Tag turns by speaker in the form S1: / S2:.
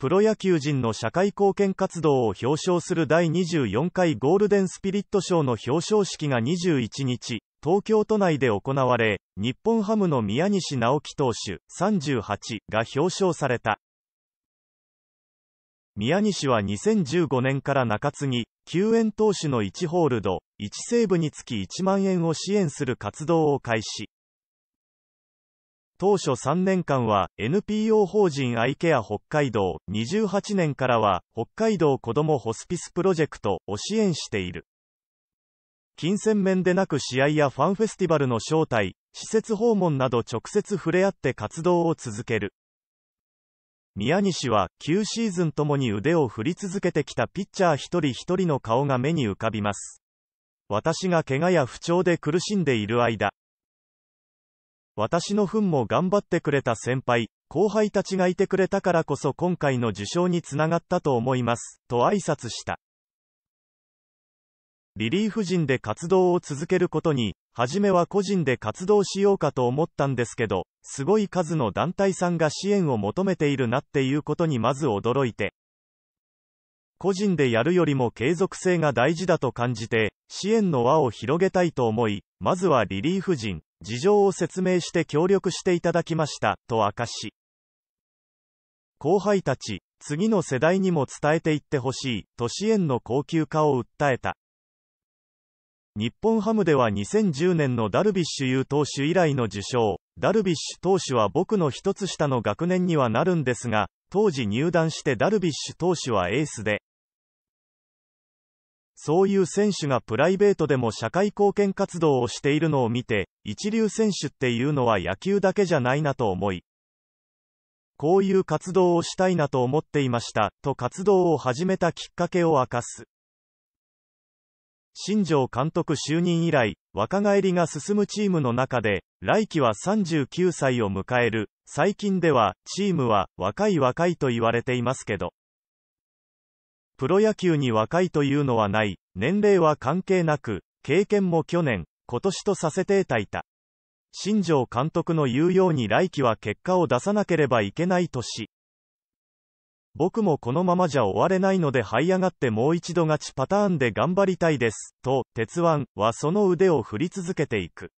S1: プロ野球人の社会貢献活動を表彰する第24回ゴールデンスピリット賞の表彰式が21日、東京都内で行われ、日本ハムの宮西直樹投手38が表彰された。宮西は2015年から中継ぎ、救援投手の1ホールド、1セーブにつき1万円を支援する活動を開始。当初3年間は NPO 法人アイケア北海道、28年からは北海道子どもホスピスプロジェクトを支援している。金銭面でなく試合やファンフェスティバルの招待、施設訪問など直接触れ合って活動を続ける。宮西は9シーズンともに腕を振り続けてきたピッチャー一人一人の顔が目に浮かびます。私が怪我や不調で苦しんでいる間、私の分も頑張ってくれた先輩、後輩たちがいてくれたからこそ今回の受賞につながったと思います、と挨拶した。リリーフ陣で活動を続けることに、初めは個人で活動しようかと思ったんですけど、すごい数の団体さんが支援を求めているなっていうことにまず驚いて、個人でやるよりも継続性が大事だと感じて、支援の輪を広げたいと思い、まずはリリーフ陣、事情を説明して協力していただきました、と明かし、後輩たち、次の世代にも伝えていってほしい、と支援の高級化を訴えた。日本ハムでは2010年のダルビッシュ有投手以来の受賞、ダルビッシュ投手は僕の一つ下の学年にはなるんですが、当時入団してダルビッシュ投手はエースで、そういう選手がプライベートでも社会貢献活動をしているのを見て、一流選手っていうのは野球だけじゃないなと思い、こういう活動をしたいなと思っていました、と活動を始めたきっかけを明かす。新庄監督就任以来、若返りが進むチームの中で、来季は39歳を迎える、最近では、チームは、若い若いと言われていますけど、プロ野球に若いというのはない、年齢は関係なく、経験も去年、今年とさせていたいた。新庄監督の言うように来季は結果を出さなければいけない年。僕もこのままじゃ終われないので這い上がってもう一度勝ちパターンで頑張りたいです、と、鉄腕はその腕を振り続けていく。